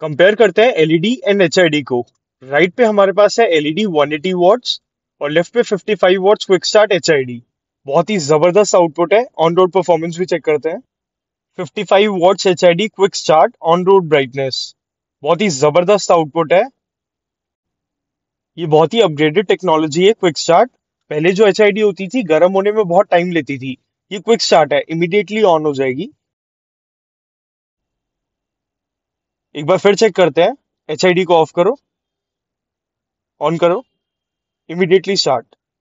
compare करते हैं LED and H को राइट right पे हमारे पास है एलईडी 180 वॉट्स और लेफ्ट पे 55 वॉट्स क्विक स्टार्ट एच बहुत ही जबरदस्त आउटपुट है ऑन रोड परफॉर्मेंस भी चेक करते हैं 55 watts H quick start on road brightness बहुत ही जबरदस्त आउटपुट है ये बहुत ही अपग्रेडेड टेक्नोलॉजी है क्विक स्टार्ट पहले जो एच होती थी गर्म होने में बहुत टाइम लेती थी ये क्विक स्टार्ट है इमिडिएटली ऑन हो जाएगी एक बार फिर चेक करते हैं एच को ऑफ करो ऑन करो इमिडिएटली स्टार्ट